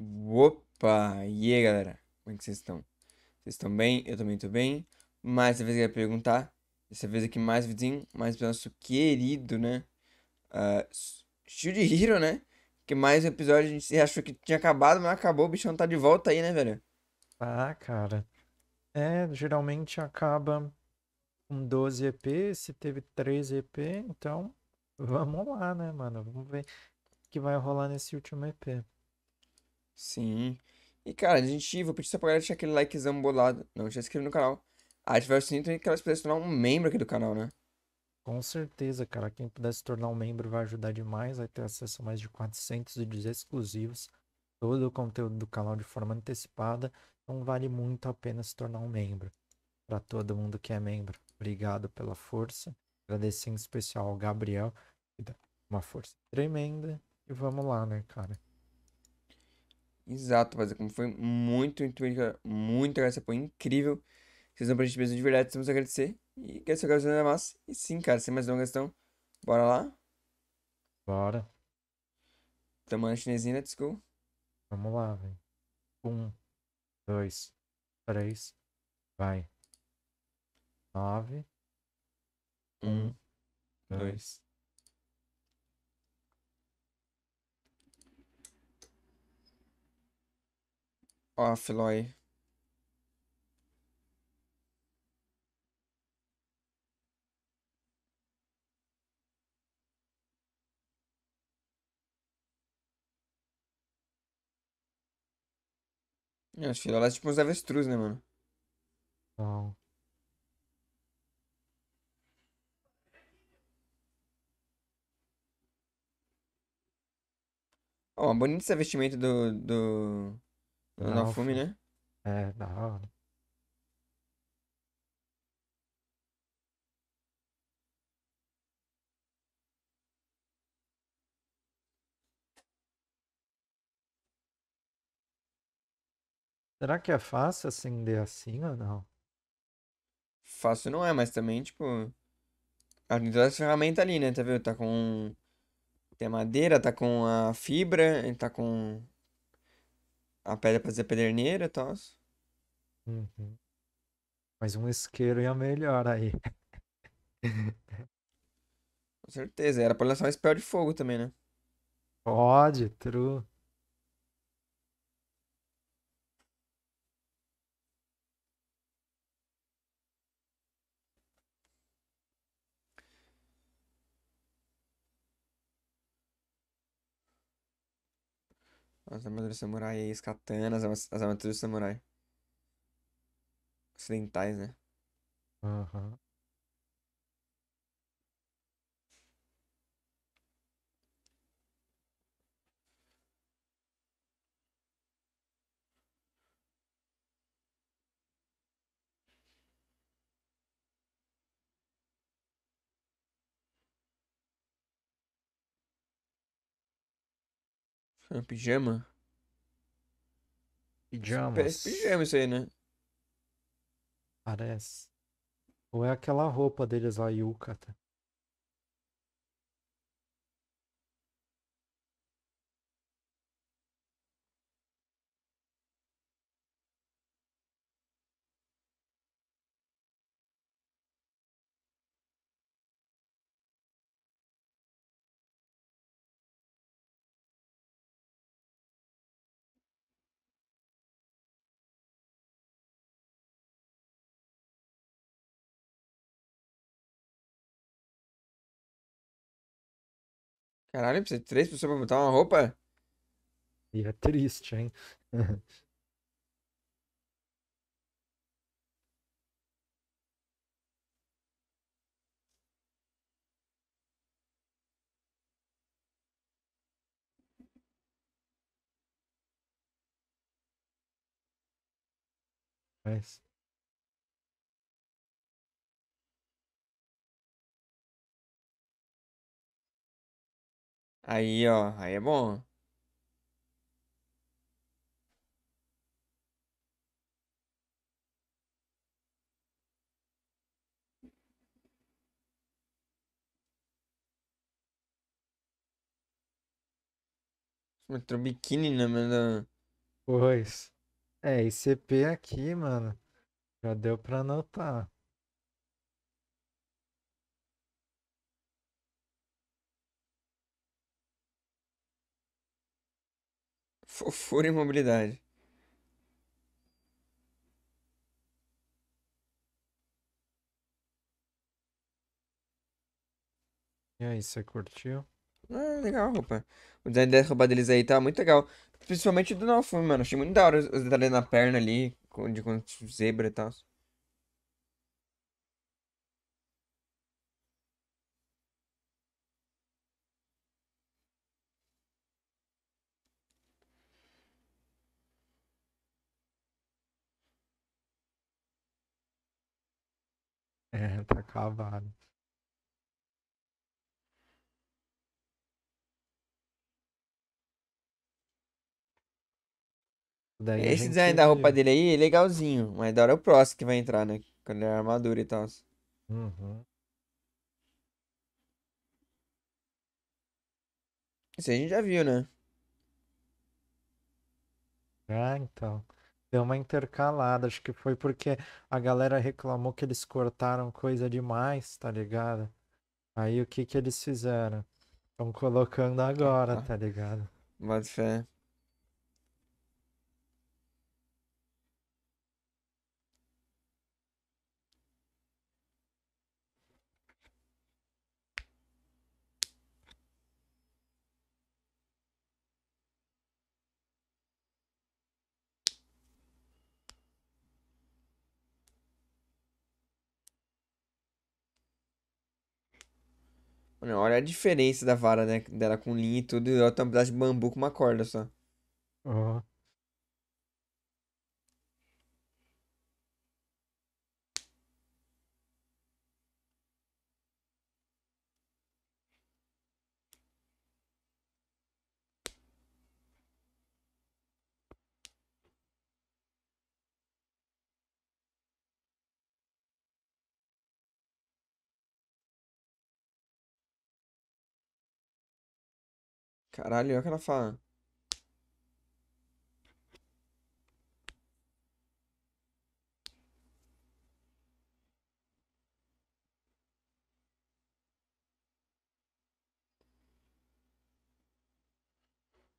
Opa! E aí, galera? Como é que vocês estão? Vocês estão bem? Eu também estou bem. Mais uma vez eu ia perguntar. Dessa vez aqui mais vizinho, mais do nosso querido, né? Uh, Hero, né? Que mais um episódio a gente achou que tinha acabado, mas acabou. O bichão tá de volta aí, né, velho? Ah, cara. É, geralmente acaba com 12 EP, se teve 13 EP, então vamos lá, né, mano? Vamos ver o que vai rolar nesse último EP. Sim. E, cara, a gente, vou pedir só pra galera deixar aquele likezão bolado. Não deixar de se no canal. Ativar o sininho também que elas pudessem tornar um membro aqui do canal, né? Com certeza, cara. Quem puder se tornar um membro vai ajudar demais. Vai ter acesso a mais de 400 vídeos exclusivos. Todo o conteúdo do canal de forma antecipada. Então vale muito a pena se tornar um membro. Para todo mundo que é membro. Obrigado pela força. Agradecer em especial ao Gabriel, que dá uma força tremenda. E vamos lá, né, cara? Exato, rapaziada. É como foi muito intuitivo, muito graça, foi incrível. Vocês dão pra gente mesmo de verdade, temos a agradecer. E quer ser agradecendo mais. E sim, cara, sem mais longas, então, bora lá? Bora. Tamo na chinesinha, let's go. Vamos lá, velho. Um, dois, três, vai. Nove. Um, dois, dois offline As firolas é tipo uns avestruz, né, mano? Não. Ó, oh, bonito esse vestimento do, do... Na, na né? É, da hora. Será que é fácil acender assim ou não? Fácil não é, mas também, tipo. A gente tem as ferramentas ali, né? Tá vendo? Tá com. Tem a madeira, tá com a fibra, tá com a pedra pra fazer pederneira e tal. Uhum. Mas um isqueiro ia melhor aí. Com certeza, era pra lançar um spell de fogo também, né? Pode, true. As armaduras samurai aí, as katanas, as, armaduras samurai. Ocidentais, né? Aham. Uhum. É pijama? Pijamas. Parece pijama isso aí, né? Parece. Ou é aquela roupa deles, lá Yukata. Caralho, precisa de três pessoas pra botar uma roupa? E é triste, hein? Mas... Aí, ó, aí é bom. Entrou biquíni, né, mano? Pois. É, ICP aqui, mano. Já deu pra anotar. Fofura e mobilidade. E aí, você curtiu? Ah, legal, roupa. O design dessa roupa deles aí tá muito legal. Principalmente do novo mano. Achei muito da hora os detalhes na perna ali, de quando zebra e tal. É, tá cavado. Daí Esse desenho da roupa dele aí é legalzinho, mas da hora é o próximo que vai entrar, né? Quando é a armadura e tal. Uhum. Isso aí a gente já viu, né? Ah, então. Deu uma intercalada, acho que foi porque a galera reclamou que eles cortaram coisa demais, tá ligado? Aí o que que eles fizeram? Estão colocando agora, tá ligado? Bota fé. olha a diferença da vara né, dela com linha e tudo, e ela tem um pedaço de bambu com uma corda só. Uhum. Caralho, olha o que ela fala.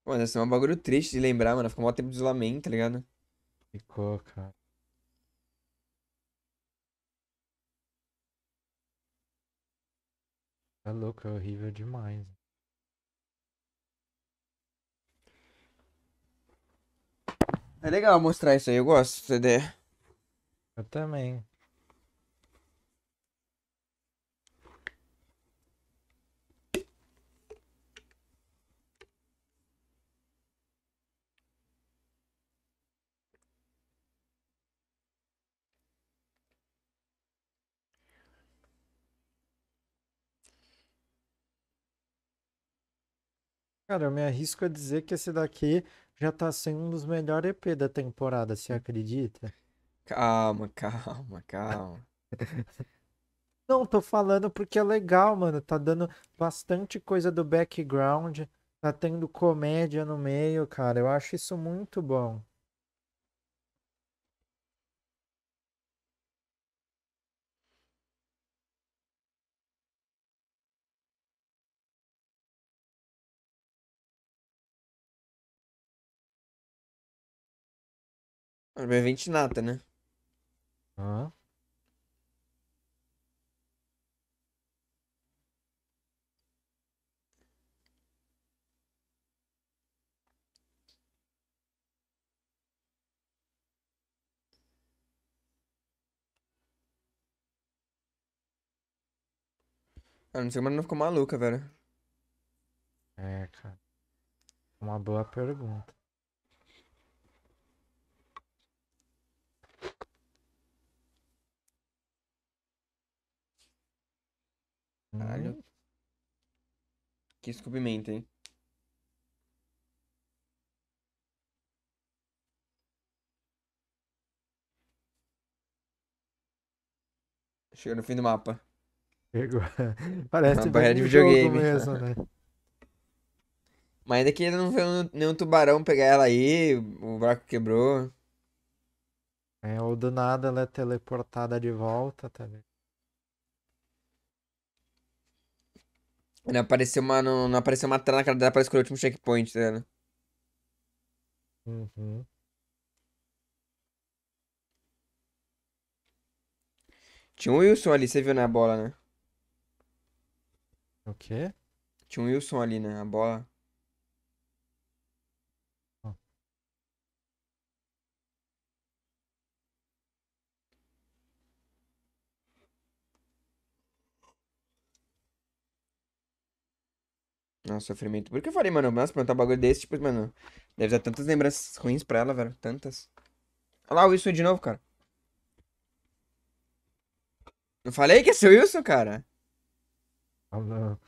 Mano, esse é um bagulho triste de lembrar, mano. Ficou um tempo de isolamento, tá ligado? Ficou, cara. Tá louco, é horrível demais. É legal mostrar isso aí, eu gosto dessa ideia. Eu também. Cara, eu me arrisco a dizer que esse daqui já tá sendo um dos melhores EP da temporada, você acredita? Calma, calma, calma. Não, tô falando porque é legal, mano. Tá dando bastante coisa do background. Tá tendo comédia no meio, cara. Eu acho isso muito bom. Bem nata, né? Hã? não sei como ela não ficou maluca, velho. É, cara. Uma boa pergunta. Caralho. Hum. Que descobrimento, hein? Chegou no fim do mapa. Chegou. Parece uma barreira de videogame. Mesmo, né? Mas ainda que ele não viu nenhum tubarão pegar ela aí, o buraco quebrou. É, ou do nada ela é teleportada de volta, tá vendo? Não apareceu uma, não, não apareceu uma tela na cara dela pra escolher o último checkpoint né? Uhum. Tinha um Wilson ali, você viu na né, bola, né? O quê? Tinha um Wilson ali, né? A bola. Nossa, sofrimento. Por que eu falei, mano? Nossa, perguntar tá um bagulho desse, tipo, mano. Deve dar tantas lembranças ruins pra ela, velho. Tantas. Olha lá o Wilson de novo, cara. Não falei que é seu Wilson, cara? Ah, não.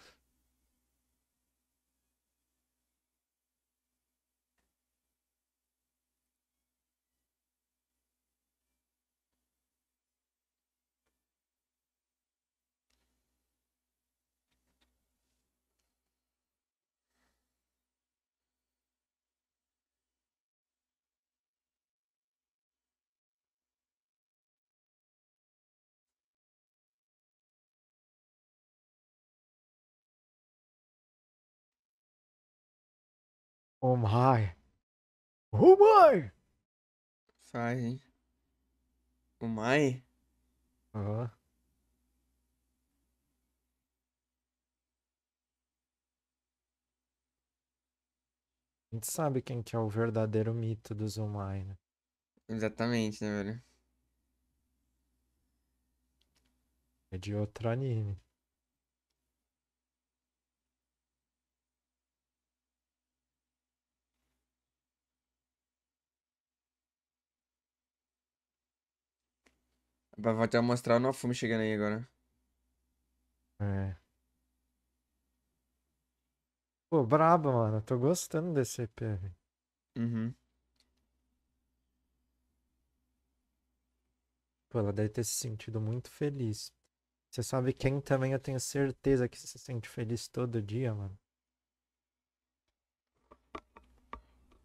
Oh my. Oh my! Sai, hein? O Mai? Aham. A gente sabe quem que é o verdadeiro mito do Zumai, né? Exatamente, né, velho? É de outro anime. Vai até mostrar o Nofumi chegando aí agora. É. Pô, brabo, mano. Tô gostando desse EP, velho. Uhum. Pô, ela deve ter se sentido muito feliz. Você sabe quem também eu tenho certeza que se sente feliz todo dia, mano?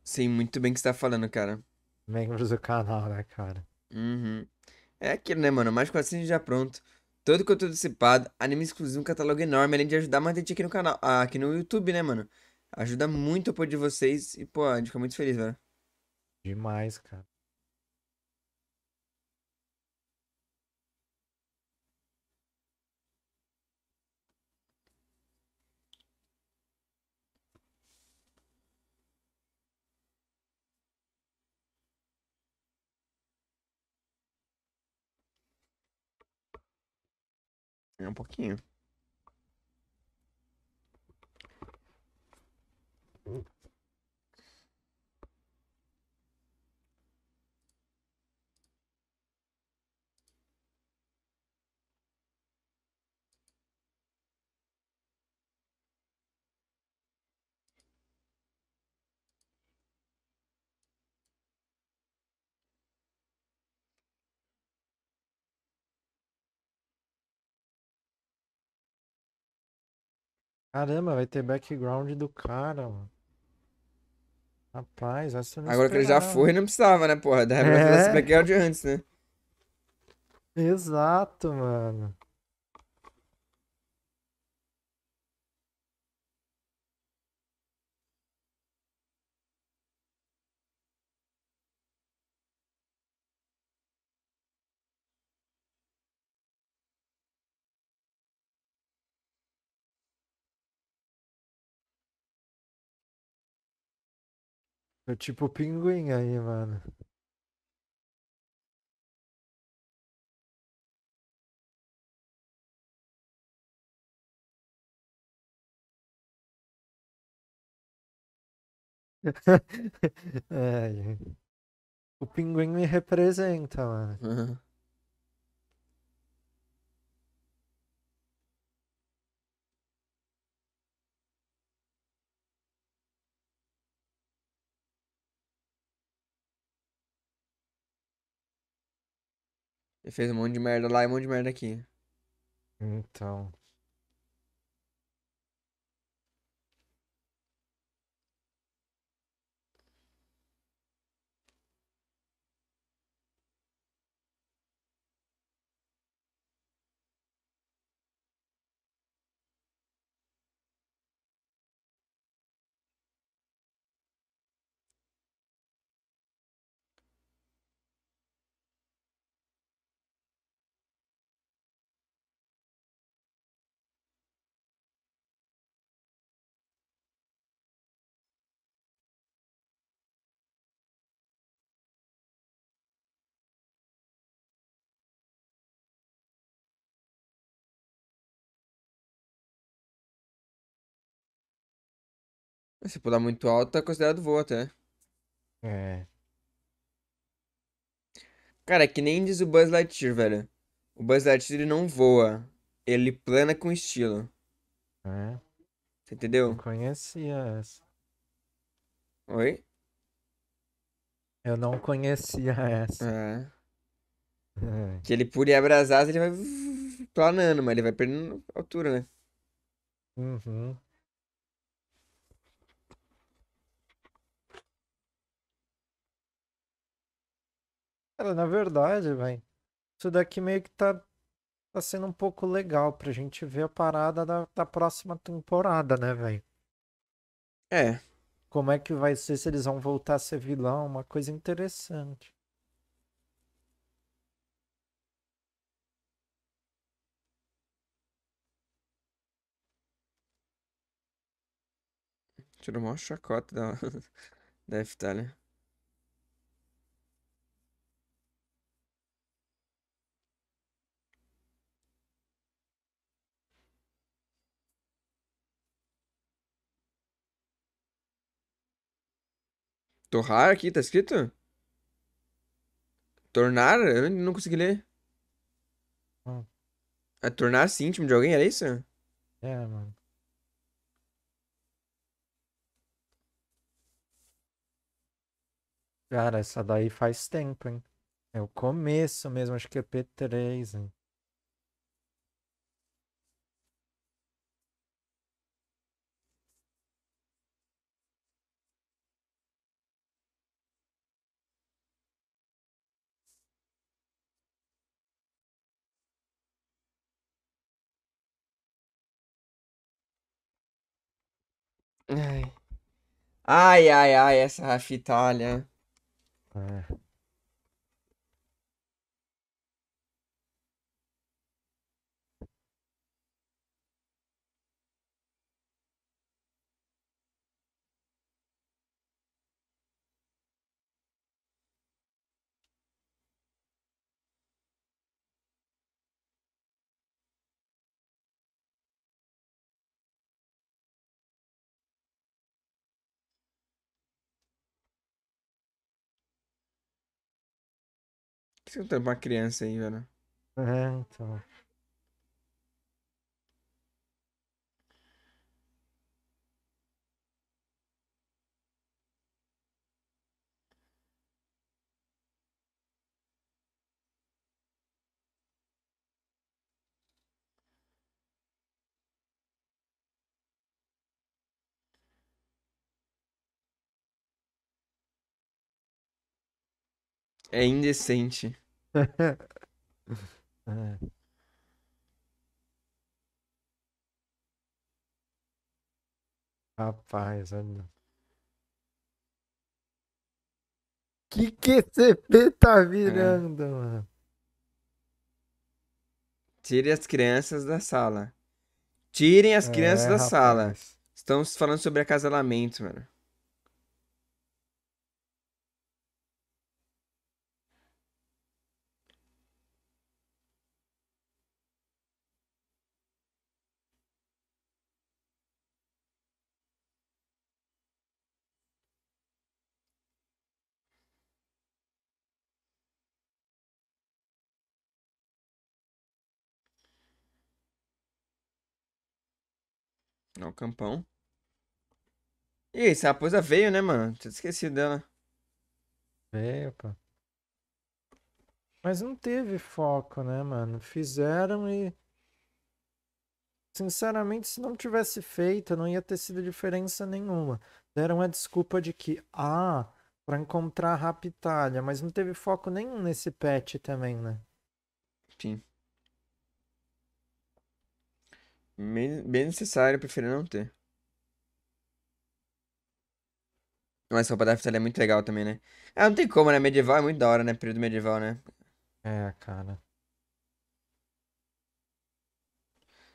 Sei muito bem o que você tá falando, cara. Membros do canal, né, cara? Uhum. É aquilo, né, mano? Mais 400 já pronto. Todo conteúdo dissipado, anime exclusivo, um catálogo enorme, além de ajudar mais gente aqui no canal, ah, aqui no YouTube, né, mano? Ajuda muito o apoio de vocês e, pô, a gente fica muito feliz, velho. Demais, cara. É um pouquinho. Caramba, vai ter background do cara, mano. Rapaz, essa não Agora que ele já foi, não precisava, né, porra? Deve É. fazer esse background antes, né? Exato, mano. Tô é tipo pinguim aí, mano. Ai, o pinguim me representa, mano. Uhum. Ele fez um monte de merda lá e um monte de merda aqui. Então. Se pular muito alto, tá considerado voo até. É. Cara, é que nem diz o Buzz Lightyear, velho. O Buzz Lightyear ele não voa. Ele plana com estilo. É. Você entendeu? Eu conhecia essa. Oi? Eu não conhecia essa. É. é. Que ele purebra as asas, ele vai planando, mas ele vai perdendo altura, né? Uhum. Cara, na verdade, velho, isso daqui meio que tá, tá sendo um pouco legal pra gente ver a parada da, da próxima temporada, né, velho? É. Como é que vai ser se eles vão voltar a ser vilão? Uma coisa interessante. Tirou uma chacota da, da Itália. Torrar aqui, tá escrito? Tornar? Eu não consegui ler. Ah. É tornar-se íntimo de alguém, era isso? É, mano. Cara, essa daí faz tempo, hein? É o começo mesmo, acho que é P3, hein? Ai, ai, ai, essa Rafa Itália. É. Você tá uma criança aí, velho. Né? É, então. É indecente. É. Rapaz, olha. Que que CP tá virando, é. mano? Tire as crianças da sala. Tirem as é, crianças da rapaz. sala. Estamos falando sobre acasalamento, mano. o campão. E essa raposa veio, né, mano? Tinha esquecido dela. Veio, pô. Mas não teve foco, né, mano? Fizeram e. Sinceramente, se não tivesse feito, não ia ter sido diferença nenhuma. Deram a desculpa de que, ah, para encontrar a Raptalha. mas não teve foco nenhum nesse pet também, né? Sim. Bem, necessário, eu prefiro não ter. Mas roupa da Ftalha é muito legal também, né? Ah, não tem como, né? Medieval é muito da hora, né? Período medieval, né? É, cara.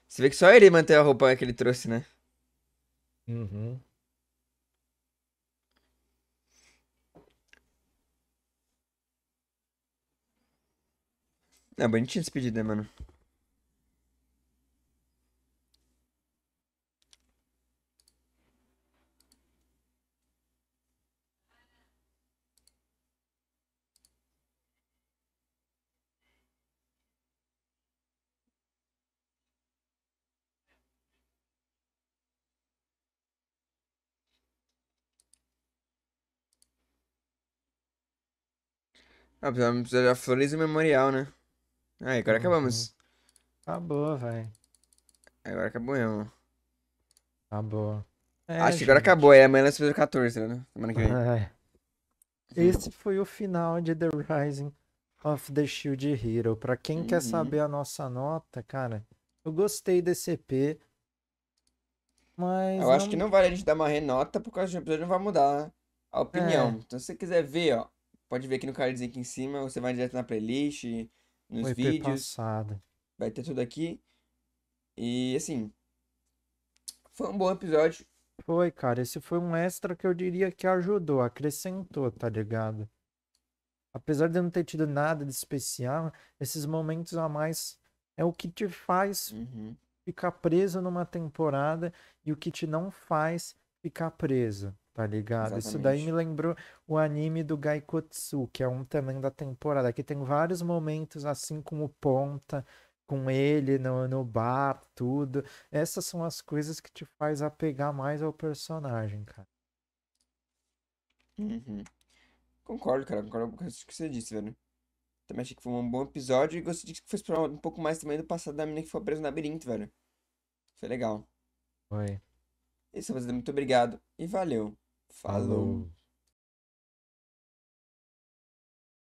Você vê que só ele manteve a roupa que ele trouxe, né? Uhum. É bonitinho esse pedido, né, mano? Ah, precisamos da é Flores e Memorial, né? Aí, agora uhum. acabamos. Acabou, velho. Agora acabou mesmo. Acabou. É, Acho gente. que agora acabou, é amanhã nós fizemos 14, né? Semana que vem. É. Esse foi o final de The Rising of the Shield Hero. Pra quem uhum. quer saber a nossa nota, cara, eu gostei desse EP. Mas. Eu não... acho que não vale a gente dar uma renota, porque o episódio não vai mudar a opinião. É. Então, se você quiser ver, ó, Pode ver aqui no cardzinho aqui em cima, você vai direto na playlist, nos Foi vídeos. Passado. Vai ter tudo aqui. E assim, foi um bom episódio. Foi, cara. Esse foi um extra que eu diria que ajudou, acrescentou, tá ligado? Apesar de eu não ter tido nada de especial, esses momentos a mais é o que te faz uhum. ficar preso numa temporada e o que te não faz ficar preso. Tá ligado? Exatamente. Isso daí me lembrou o anime do Gaikotsu, que é um também da temporada, que tem vários momentos assim como ponta, com ele no, no bar, tudo. Essas são as coisas que te faz apegar mais ao personagem, cara. Uhum. Concordo, cara. Concordo com o que você disse, velho. Também achei que foi um bom episódio e gostei de que foi explorar um pouco mais também do passado da menina que foi presa no labirinto, velho. Foi legal. Foi. É isso, muito obrigado e valeu. Falou. Falou.